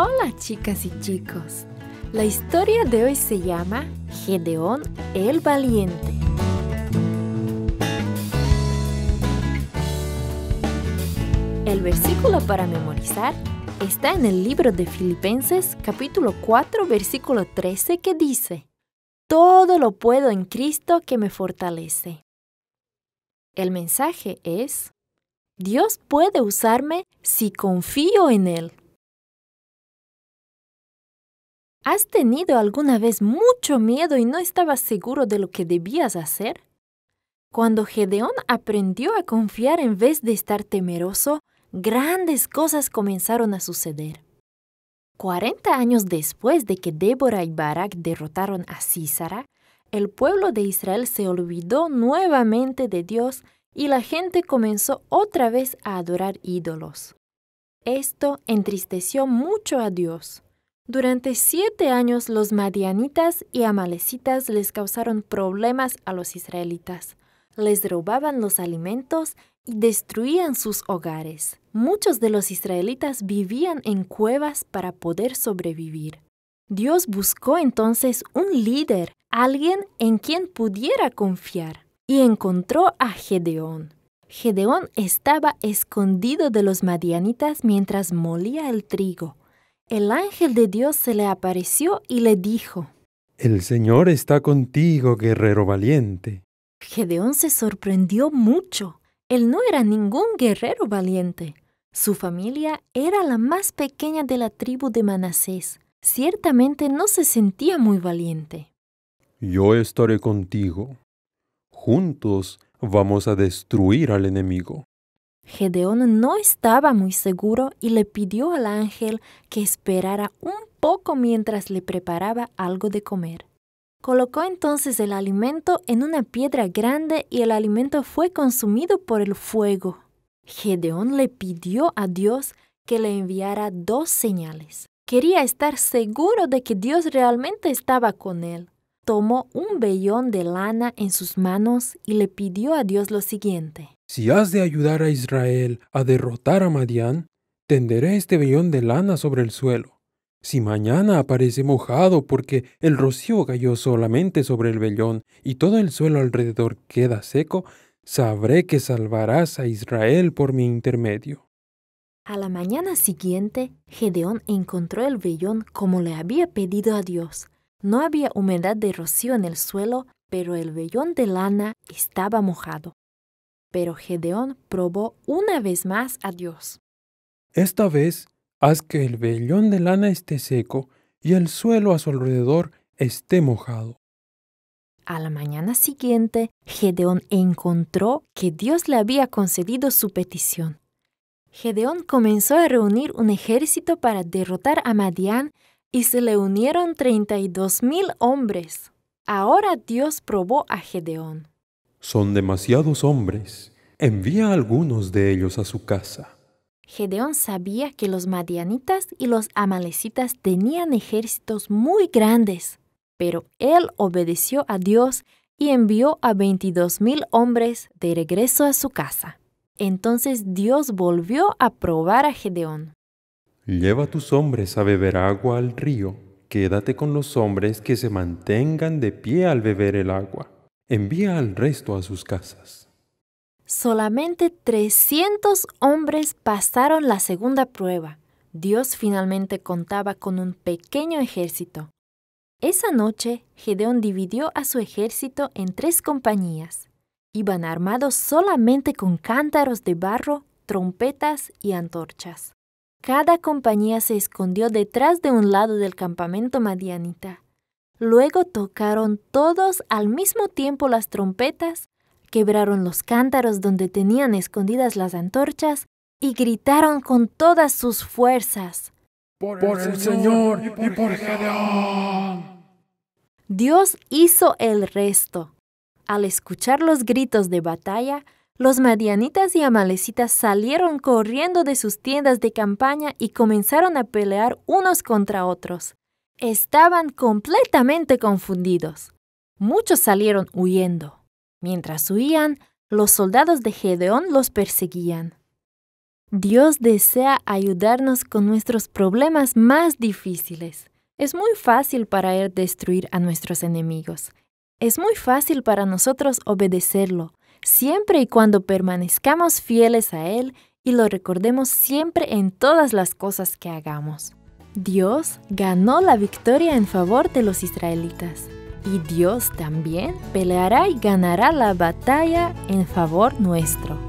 Hola chicas y chicos. La historia de hoy se llama Gedeón el Valiente. El versículo para memorizar está en el libro de Filipenses capítulo 4 versículo 13 que dice, Todo lo puedo en Cristo que me fortalece. El mensaje es, Dios puede usarme si confío en Él. ¿Has tenido alguna vez mucho miedo y no estabas seguro de lo que debías hacer? Cuando Gedeón aprendió a confiar en vez de estar temeroso, grandes cosas comenzaron a suceder. Cuarenta años después de que Débora y Barak derrotaron a Císara, el pueblo de Israel se olvidó nuevamente de Dios y la gente comenzó otra vez a adorar ídolos. Esto entristeció mucho a Dios. Durante siete años los madianitas y amalecitas les causaron problemas a los israelitas. Les robaban los alimentos y destruían sus hogares. Muchos de los israelitas vivían en cuevas para poder sobrevivir. Dios buscó entonces un líder, alguien en quien pudiera confiar, y encontró a Gedeón. Gedeón estaba escondido de los madianitas mientras molía el trigo. El ángel de Dios se le apareció y le dijo, El Señor está contigo, guerrero valiente. Gedeón se sorprendió mucho. Él no era ningún guerrero valiente. Su familia era la más pequeña de la tribu de Manasés. Ciertamente no se sentía muy valiente. Yo estaré contigo. Juntos vamos a destruir al enemigo. Gedeón no estaba muy seguro y le pidió al ángel que esperara un poco mientras le preparaba algo de comer. Colocó entonces el alimento en una piedra grande y el alimento fue consumido por el fuego. Gedeón le pidió a Dios que le enviara dos señales. Quería estar seguro de que Dios realmente estaba con él. Tomó un vellón de lana en sus manos y le pidió a Dios lo siguiente. Si has de ayudar a Israel a derrotar a Madián, tenderé este vellón de lana sobre el suelo. Si mañana aparece mojado porque el rocío cayó solamente sobre el vellón y todo el suelo alrededor queda seco, sabré que salvarás a Israel por mi intermedio. A la mañana siguiente, Gedeón encontró el vellón como le había pedido a Dios. No había humedad de rocío en el suelo, pero el vellón de lana estaba mojado. Pero Gedeón probó una vez más a Dios. Esta vez, haz que el vellón de lana esté seco y el suelo a su alrededor esté mojado. A la mañana siguiente, Gedeón encontró que Dios le había concedido su petición. Gedeón comenzó a reunir un ejército para derrotar a Madián y se le unieron 32,000 mil hombres. Ahora Dios probó a Gedeón. Son demasiados hombres. Envía a algunos de ellos a su casa. Gedeón sabía que los madianitas y los amalecitas tenían ejércitos muy grandes, pero él obedeció a Dios y envió a 22,000 mil hombres de regreso a su casa. Entonces Dios volvió a probar a Gedeón. Lleva tus hombres a beber agua al río. Quédate con los hombres que se mantengan de pie al beber el agua envía al resto a sus casas. Solamente 300 hombres pasaron la segunda prueba. Dios finalmente contaba con un pequeño ejército. Esa noche, Gedeón dividió a su ejército en tres compañías. Iban armados solamente con cántaros de barro, trompetas y antorchas. Cada compañía se escondió detrás de un lado del campamento madianita Luego tocaron todos al mismo tiempo las trompetas, quebraron los cántaros donde tenían escondidas las antorchas y gritaron con todas sus fuerzas. Por, el, Señor, y por Gedeón. Dios hizo el resto. Al escuchar los gritos de batalla, los madianitas y amalecitas salieron corriendo de sus tiendas de campaña y comenzaron a pelear unos contra otros estaban completamente confundidos. Muchos salieron huyendo. Mientras huían, los soldados de Gedeón los perseguían. Dios desea ayudarnos con nuestros problemas más difíciles. Es muy fácil para Él destruir a nuestros enemigos. Es muy fácil para nosotros obedecerlo, siempre y cuando permanezcamos fieles a Él y lo recordemos siempre en todas las cosas que hagamos. Dios ganó la victoria en favor de los israelitas. Y Dios también peleará y ganará la batalla en favor nuestro.